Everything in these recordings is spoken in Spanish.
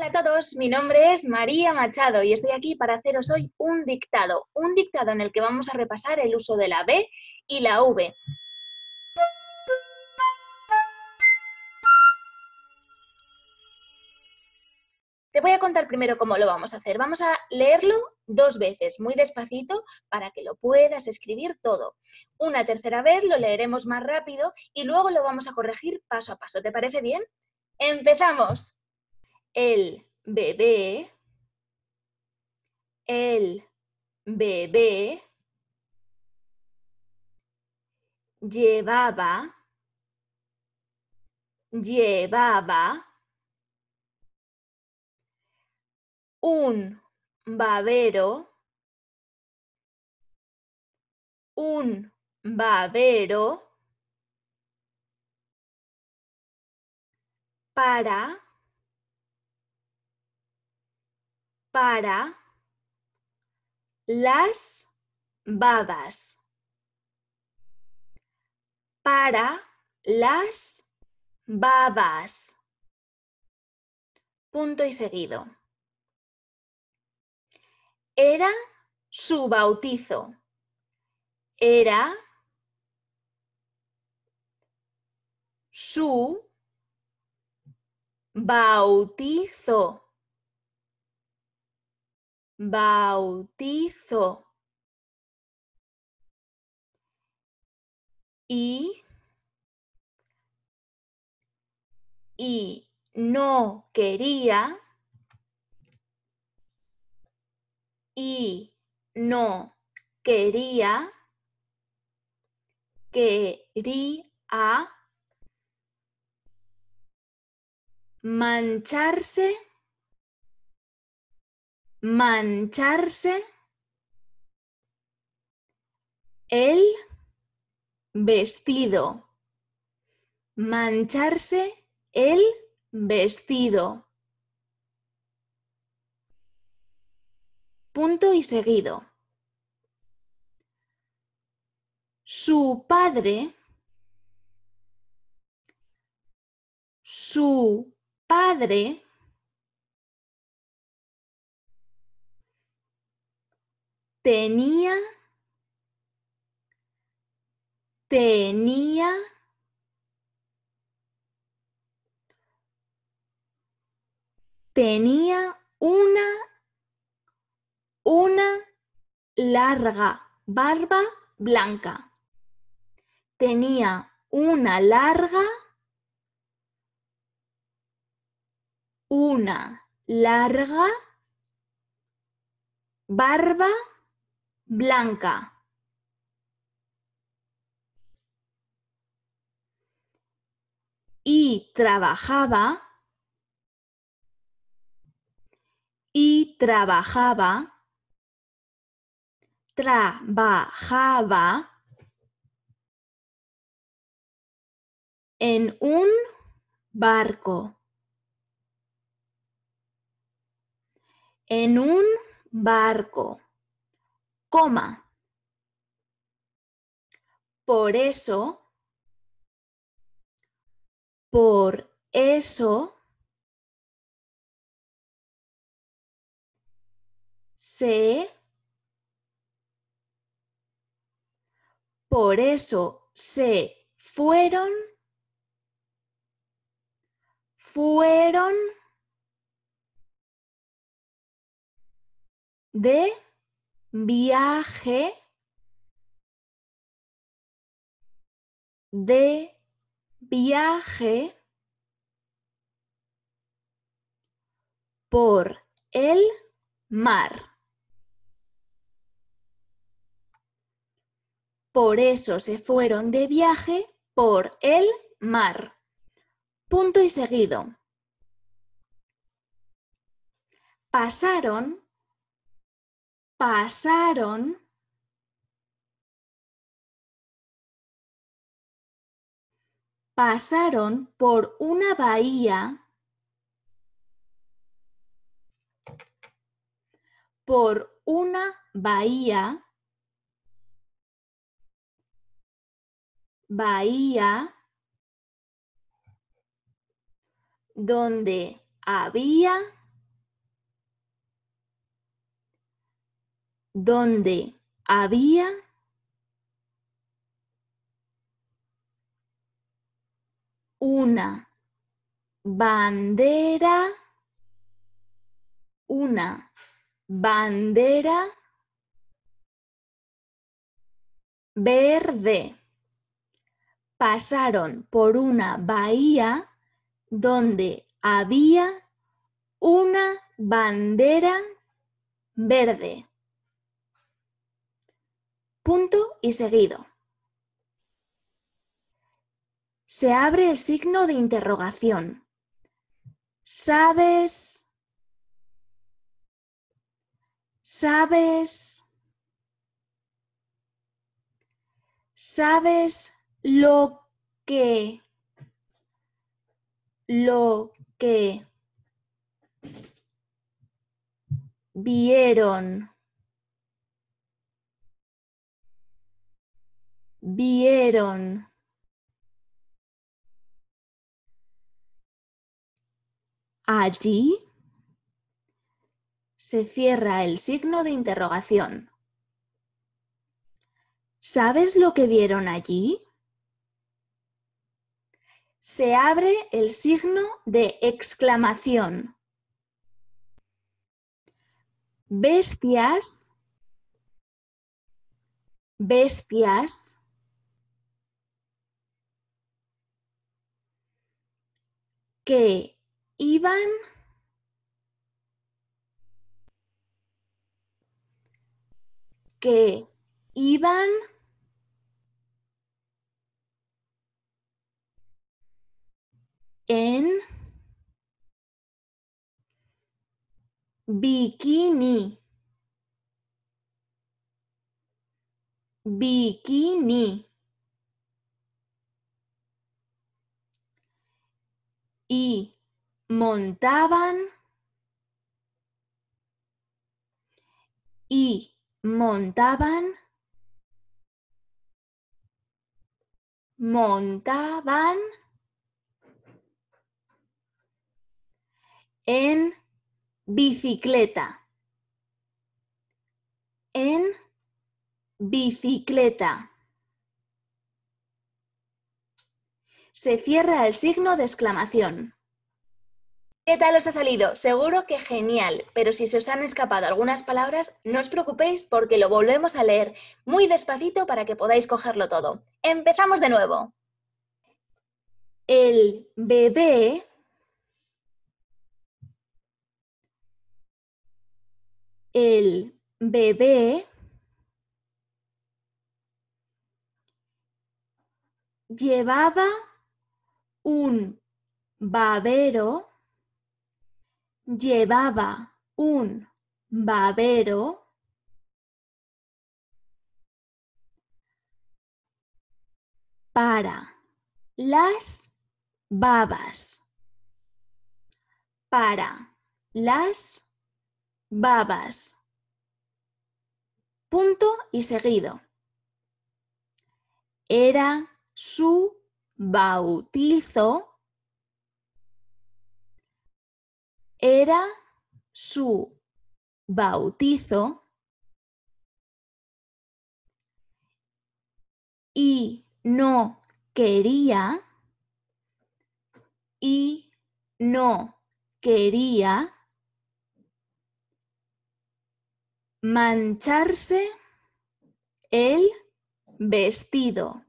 Hola a todos, mi nombre es María Machado y estoy aquí para haceros hoy un dictado, un dictado en el que vamos a repasar el uso de la B y la V. Te voy a contar primero cómo lo vamos a hacer. Vamos a leerlo dos veces, muy despacito, para que lo puedas escribir todo. Una tercera vez lo leeremos más rápido y luego lo vamos a corregir paso a paso. ¿Te parece bien? ¡Empezamos! el bebé, el bebé llevaba, llevaba un babero, un babero para para las babas. Para las babas. Punto y seguido. Era su bautizo. Era su bautizo bautizo y, y no quería y no quería quería mancharse mancharse el vestido. Mancharse el vestido. Punto y seguido. Su padre. Su padre tenía, tenía, tenía una, una larga barba blanca. Tenía una larga, una larga barba blanca. Y trabajaba. Y trabajaba. Trabajaba. en un barco. En un barco coma. Por eso, por eso, se, por eso se fueron, fueron de viaje de viaje por el mar. Por eso se fueron de viaje por el mar. Punto y seguido. Pasaron pasaron pasaron por una bahía por una bahía bahía donde había donde había una bandera, una bandera verde. Pasaron por una bahía donde había una bandera verde punto y seguido. Se abre el signo de interrogación. ¿Sabes? ¿Sabes? ¿Sabes lo que? Lo que vieron vieron. Allí se cierra el signo de interrogación. ¿Sabes lo que vieron allí? Se abre el signo de exclamación. Bestias, bestias, que iban que iban en bikini bikini y montaban y montaban montaban en bicicleta en bicicleta se cierra el signo de exclamación. ¿Qué tal os ha salido? Seguro que genial, pero si se os han escapado algunas palabras, no os preocupéis porque lo volvemos a leer muy despacito para que podáis cogerlo todo. Empezamos de nuevo. El bebé el bebé llevaba un babero, llevaba un babero, para las babas, para las babas. Punto y seguido. Era su bautizo era su bautizo y no quería y no quería mancharse el vestido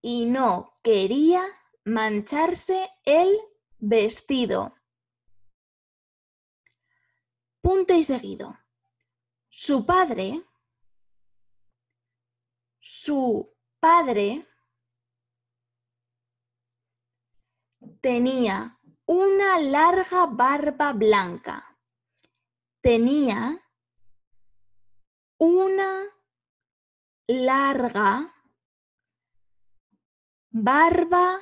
y no quería mancharse el vestido. Punto y seguido. Su padre, su padre tenía una larga barba blanca. Tenía una larga barba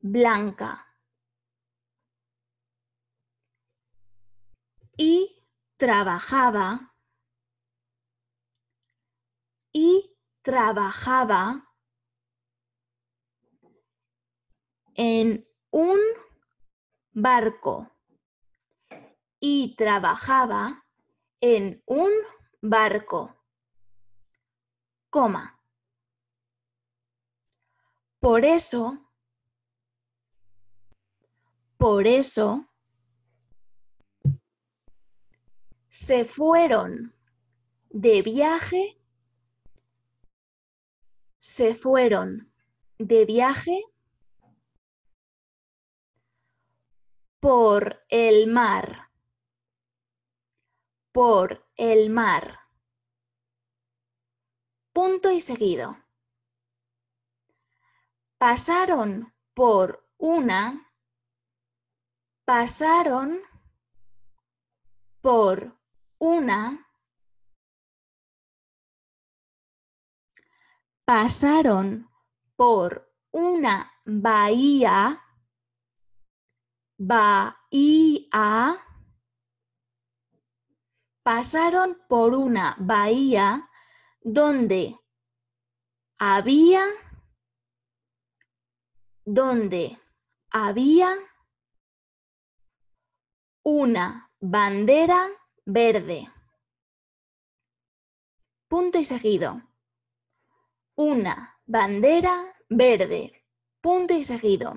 blanca. Y trabajaba y trabajaba en un barco y trabajaba en un barco, coma. Por eso, por eso, se fueron de viaje, se fueron de viaje por el mar, por el mar. Punto y seguido pasaron por una, pasaron por una, pasaron por una bahía, bahía, pasaron por una bahía donde había donde había una bandera verde. Punto y seguido. Una bandera verde. Punto y seguido.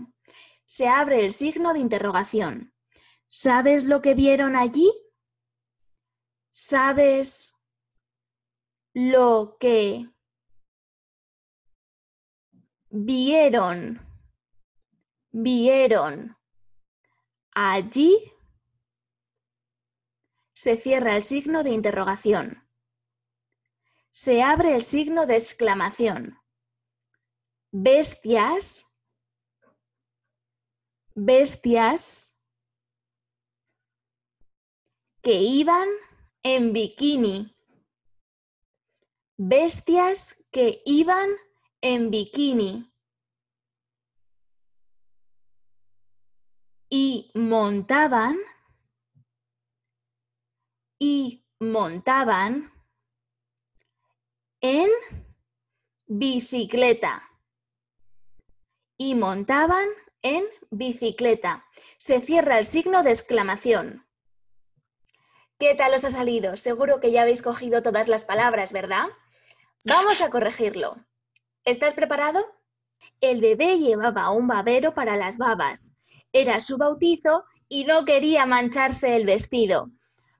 Se abre el signo de interrogación. ¿Sabes lo que vieron allí? ¿Sabes lo que vieron vieron. Allí se cierra el signo de interrogación. Se abre el signo de exclamación. Bestias. Bestias que iban en bikini. Bestias que iban en bikini. y montaban y montaban en bicicleta. Y montaban en bicicleta. Se cierra el signo de exclamación. ¿Qué tal os ha salido? Seguro que ya habéis cogido todas las palabras, ¿verdad? Vamos a corregirlo. ¿Estás preparado? El bebé llevaba un babero para las babas. Era su bautizo y no quería mancharse el vestido.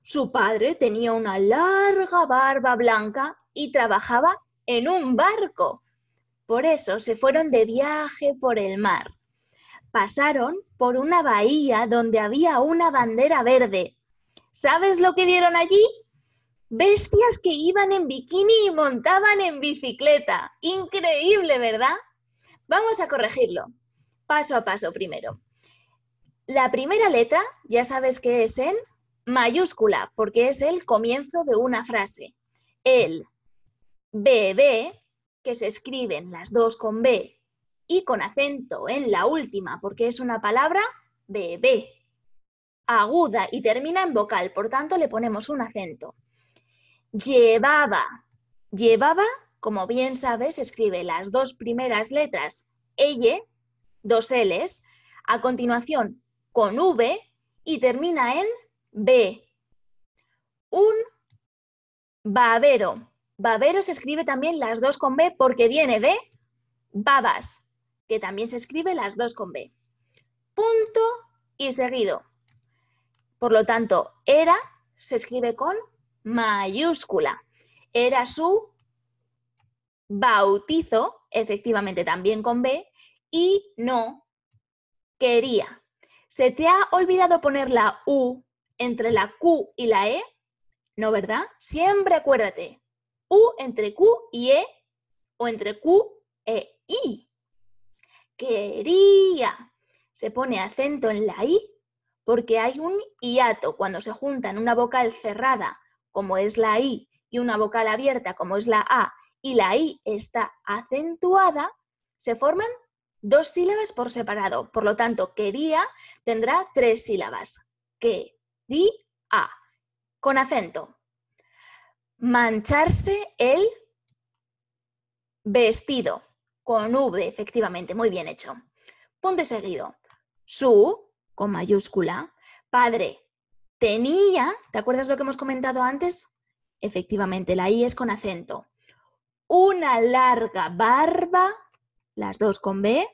Su padre tenía una larga barba blanca y trabajaba en un barco. Por eso se fueron de viaje por el mar. Pasaron por una bahía donde había una bandera verde. ¿Sabes lo que vieron allí? Bestias que iban en bikini y montaban en bicicleta. Increíble, ¿verdad? Vamos a corregirlo. Paso a paso primero. La primera letra ya sabes que es en mayúscula, porque es el comienzo de una frase. El bebé, que se escriben las dos con B y con acento en la última, porque es una palabra bebé, aguda y termina en vocal, por tanto le ponemos un acento. Llevaba. Llevaba, como bien sabes, escribe las dos primeras letras, elle, dos Ls, a continuación con V y termina en B. Un babero. Babero se escribe también las dos con B porque viene de babas, que también se escribe las dos con B. Punto y seguido. Por lo tanto, era se escribe con mayúscula. Era su bautizo, efectivamente también con B, y no quería. ¿Se te ha olvidado poner la U entre la Q y la E? No, ¿verdad? Siempre acuérdate. U entre Q y E o entre Q e I. Quería. Se pone acento en la I porque hay un hiato cuando se juntan una vocal cerrada, como es la I, y una vocal abierta, como es la A, y la I está acentuada, se forman dos sílabas por separado. Por lo tanto, quería tendrá tres sílabas. Que, di, a, con acento. Mancharse el vestido, con V, efectivamente, muy bien hecho. Punto seguido. Su, con mayúscula, padre, tenía, ¿te acuerdas lo que hemos comentado antes? Efectivamente, la I es con acento. Una larga barba las dos con B,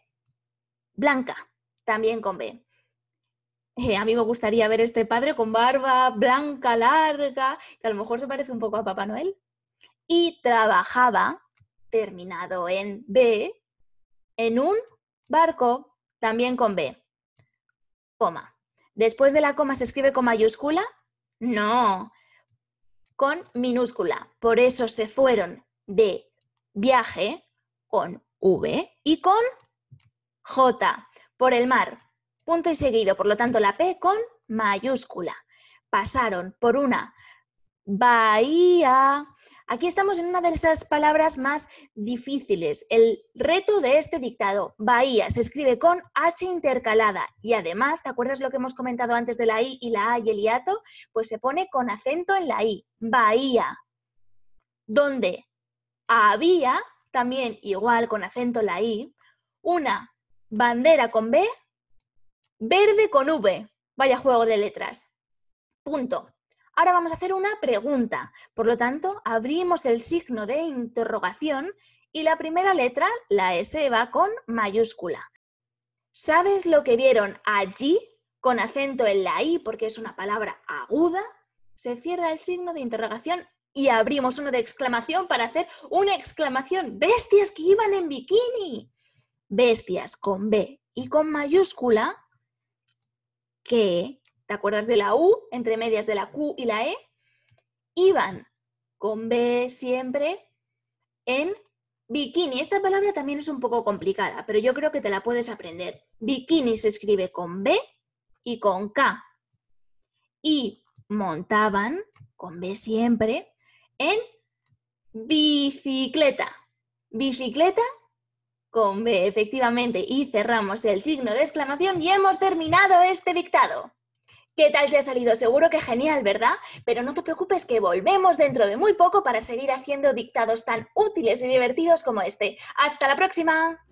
blanca, también con B. Eh, a mí me gustaría ver este padre con barba blanca, larga, que a lo mejor se parece un poco a Papá Noel. Y trabajaba, terminado en B, en un barco, también con B. Coma. Después de la coma se escribe con mayúscula. No, con minúscula. Por eso se fueron de viaje con V y con J por el mar. Punto y seguido, por lo tanto la P con mayúscula. Pasaron por una bahía. Aquí estamos en una de esas palabras más difíciles. El reto de este dictado, bahía, se escribe con H intercalada y además, ¿te acuerdas lo que hemos comentado antes de la I y la A y el hiato? Pues se pone con acento en la I, bahía, donde había también igual con acento la I, una bandera con B, verde con V. Vaya juego de letras. Punto. Ahora vamos a hacer una pregunta. Por lo tanto, abrimos el signo de interrogación y la primera letra, la S, va con mayúscula. ¿Sabes lo que vieron allí? Con acento en la I porque es una palabra aguda. Se cierra el signo de interrogación y abrimos uno de exclamación para hacer una exclamación. Bestias que iban en bikini. Bestias con B y con mayúscula que, ¿te acuerdas de la U? Entre medias de la Q y la E. Iban con B siempre en bikini. Esta palabra también es un poco complicada, pero yo creo que te la puedes aprender. Bikini se escribe con B y con K. Y montaban con B siempre en bicicleta. Bicicleta con B, efectivamente. Y cerramos el signo de exclamación y hemos terminado este dictado. ¿Qué tal te ha salido? Seguro que genial, ¿verdad? Pero no te preocupes que volvemos dentro de muy poco para seguir haciendo dictados tan útiles y divertidos como este. ¡Hasta la próxima!